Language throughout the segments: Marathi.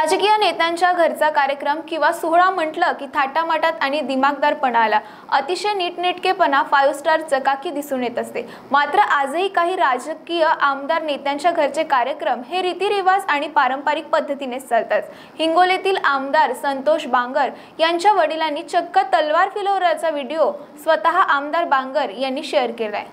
राजकीय नेत्यांच्या घरचा कार्यक्रम किंवा सोहळा म्हटलं की थाटामाटात आणि दिमागदारपणा आला अतिशय नीटनेटकेपणा फायव्ह स्टार चकाकी दिसून येत असते मात्र आजही काही राजकीय आमदार नेत्यांच्या घरचे कार्यक्रम हे रीतिरिवाज आणि पारंपरिक पद्धतीनेच चालतात हिंगोलीतील आमदार संतोष बांगर यांच्या वडिलांनी चक्क तलवार फिलोराचा व्हिडिओ स्वतः आमदार बांगर यांनी शेअर केलाय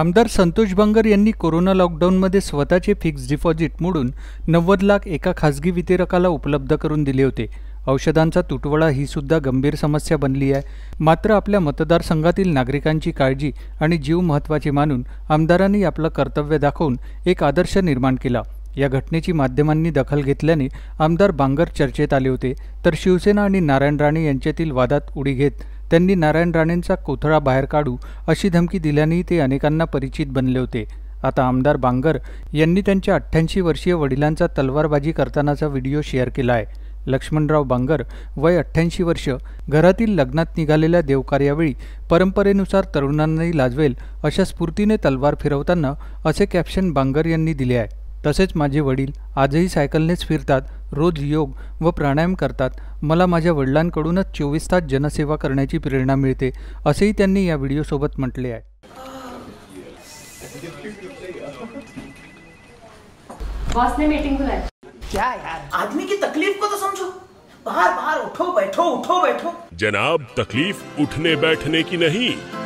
आमदार संतोष बंगर यांनी कोरोना लॉकडाऊनमध्ये स्वतःचे फिक्स्ड डिपॉझिट मोडून नव्वद लाख एका खासगी वितरकाला उपलब्ध करून दिले होते औषधांचा तुटवडा ही सुद्धा गंभीर समस्या बनली आहे मात्र आपल्या मतदारसंघातील नागरिकांची काळजी आणि जीव महत्त्वाचे मानून आमदारांनी आपलं कर्तव्य दाखवून एक आदर्श निर्माण केला या घटनेची माध्यमांनी दखल घेतल्याने आमदार बांगर चर्चेत आले होते तर शिवसेना आणि नारायण राणे यांच्यातील वादात उडी घेत त्यांनी नारायण राणेंचा कोथळा बाहेर काढू अशी धमकी दिल्यानेही ते अनेकांना परिचित बनले होते आता आमदार बांगर यांनी त्यांच्या अठ्ठ्याऐंशी वर्षीय वडिलांचा तलवारबाजी करतानाचा व्हिडिओ शेअर केला आहे लक्ष्मणराव बांगर वय अठ्ठ्याऐंशी वर्ष घरातील लग्नात निघालेल्या देवकार्यावेळी परंपरेनुसार तरुणांनाही लाजवेल अशा स्फूर्तीने तलवार फिरवताना असे कॅप्शन बांगर यांनी दिले आहे तसेच माझे वडील आजही सायकलनेच फिरतात रोज योग व प्राणायाम करतात मला माझ्या वडिलांकडूनच चोवीस तास जनसेवा करण्याची प्रेरणा मिळते असेही त्यांनी या व्हिडिओसोबत म्हटले आहे बाहर बाहर उठो बैठो उठो बैठो जनाब तकलीफ उठने बैठने की नहीं